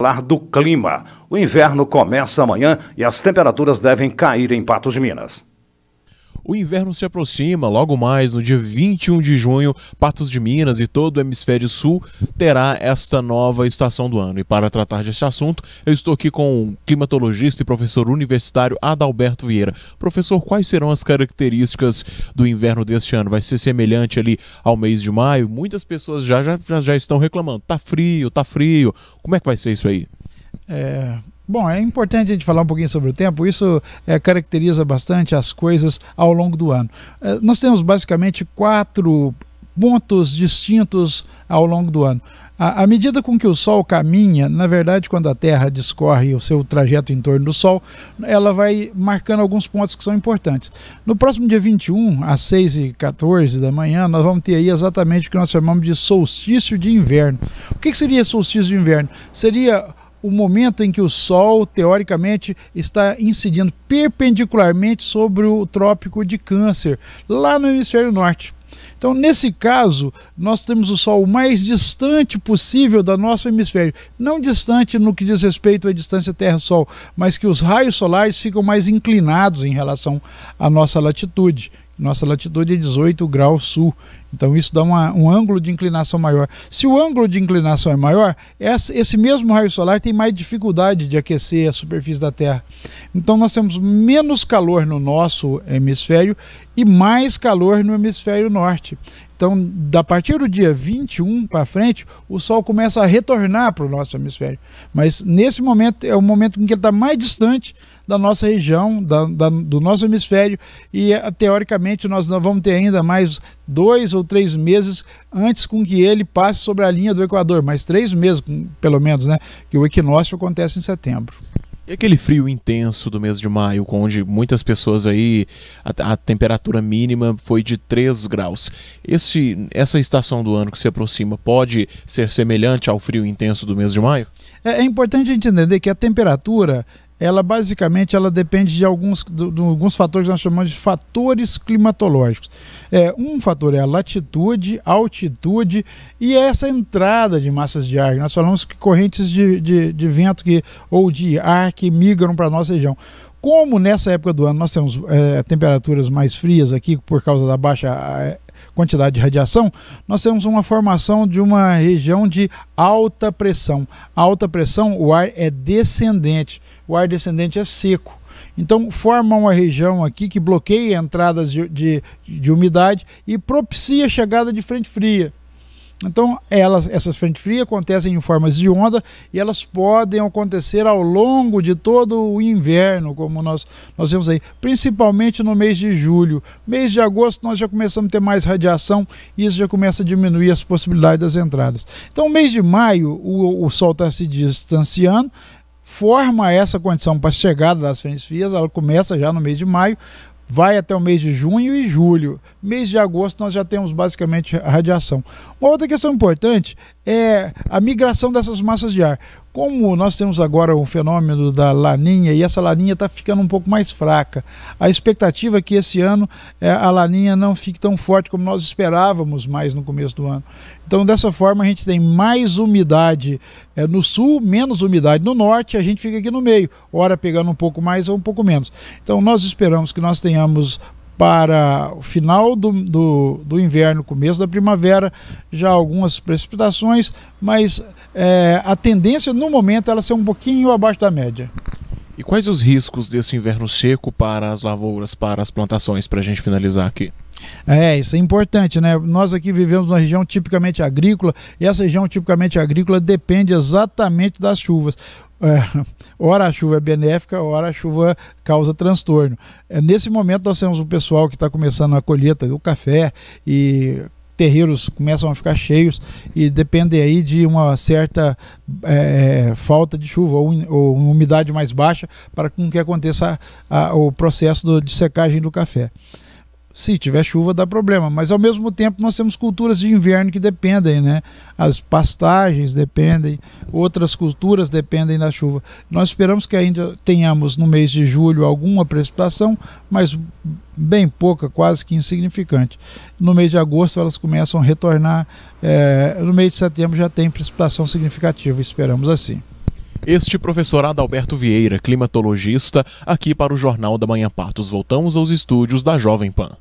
falar do clima. O inverno começa amanhã e as temperaturas devem cair em Patos de Minas. O inverno se aproxima, logo mais no dia 21 de junho, Patos de Minas e todo o hemisfério sul terá esta nova estação do ano. E para tratar deste assunto, eu estou aqui com o climatologista e professor universitário Adalberto Vieira. Professor, quais serão as características do inverno deste ano? Vai ser semelhante ali ao mês de maio? Muitas pessoas já já, já, já estão reclamando. Tá frio, tá frio. Como é que vai ser isso aí? É, Bom, é importante a gente falar um pouquinho sobre o tempo. Isso é, caracteriza bastante as coisas ao longo do ano. É, nós temos basicamente quatro pontos distintos ao longo do ano. À medida com que o Sol caminha, na verdade, quando a Terra discorre o seu trajeto em torno do Sol, ela vai marcando alguns pontos que são importantes. No próximo dia 21, às 6h14 da manhã, nós vamos ter aí exatamente o que nós chamamos de solstício de inverno. O que seria solstício de inverno? Seria o momento em que o Sol, teoricamente, está incidindo perpendicularmente sobre o Trópico de Câncer, lá no hemisfério norte. Então, nesse caso, nós temos o Sol o mais distante possível da nosso hemisfério. Não distante no que diz respeito à distância Terra-Sol, mas que os raios solares ficam mais inclinados em relação à nossa latitude, nossa latitude é 18 graus sul. Então isso dá uma, um ângulo de inclinação maior. Se o ângulo de inclinação é maior, essa, esse mesmo raio solar tem mais dificuldade de aquecer a superfície da Terra. Então nós temos menos calor no nosso hemisfério e mais calor no hemisfério norte. Então, a partir do dia 21 para frente, o Sol começa a retornar para o nosso hemisfério. Mas nesse momento é o momento em que ele está mais distante da nossa região, da, da, do nosso hemisfério, e eh, teoricamente nós vamos ter ainda mais dois ou três meses antes com que ele passe sobre a linha do Equador, mas três meses, pelo menos, né? Que o equinócio acontece em setembro. E aquele frio intenso do mês de maio, onde muitas pessoas aí, a, a, temperatura mínima foi de 3 graus. Esse, essa estação do ano que se aproxima pode ser semelhante ao frio intenso do mês de maio? É, é importante a gente entender que a temperatura ela basicamente ela depende de alguns, de, de alguns fatores que nós chamamos de fatores climatológicos. É, um fator é a latitude, altitude e é essa entrada de massas de ar. Nós falamos que correntes de, de, de vento que, ou de ar que migram para a nossa região. Como nessa época do ano nós temos é, temperaturas mais frias aqui por causa da baixa é, quantidade de radiação, nós temos uma formação de uma região de alta pressão. A alta pressão, o ar é descendente o ar descendente é seco. Então forma uma região aqui que bloqueia entradas de, de, de umidade e propicia a chegada de frente fria. Então, elas, essas frentes frias acontecem em formas de onda e elas podem acontecer ao longo de todo o inverno, como nós, nós vemos aí, principalmente no mês de julho. Mês de agosto nós já começamos a ter mais radiação e isso já começa a diminuir as possibilidades das entradas. Então, mês de maio o, o Sol está se distanciando, forma essa condição para a chegada das frentes frias, ela começa já no mês de maio, vai até o mês de junho e julho. Mês de agosto nós já temos basicamente a radiação. Uma outra questão importante é a migração dessas massas de ar. Como nós temos agora o fenômeno da laninha e essa laninha está ficando um pouco mais fraca, a expectativa é que esse ano é, a laninha não fique tão forte como nós esperávamos mais no começo do ano. Então, dessa forma, a gente tem mais umidade é, no sul, menos umidade no norte, a gente fica aqui no meio, hora pegando um pouco mais ou um pouco menos. Então, nós esperamos que nós tenhamos para o final do, do, do, inverno, começo da primavera, já algumas precipitações, mas é, a tendência no momento é ela ser um pouquinho abaixo da média. E quais os riscos desse inverno seco para as lavouras, para as plantações, para a gente finalizar aqui? É, isso é importante, né? Nós aqui vivemos numa região tipicamente agrícola e essa região tipicamente agrícola depende exatamente das chuvas é, ora a chuva é benéfica, ora a chuva causa transtorno. É, nesse momento nós temos o pessoal que está começando a colheita do café e terreiros começam a ficar cheios e depende aí de uma certa é, é falta de chuva ou, ou, uma umidade mais baixa para com que aconteça a, a, o processo do, de secagem do café se tiver chuva dá problema, mas ao mesmo tempo nós temos culturas de inverno que dependem, né? As pastagens dependem, outras culturas dependem da chuva. Nós esperamos que ainda tenhamos no mês de julho alguma precipitação, mas bem pouca, quase que insignificante. No mês de agosto elas começam a retornar, é, no mês de setembro já tem precipitação significativa, esperamos assim. Este professor Adalberto Vieira, climatologista, aqui para o Jornal da Manhã Patos. Voltamos aos estúdios da Jovem Pan.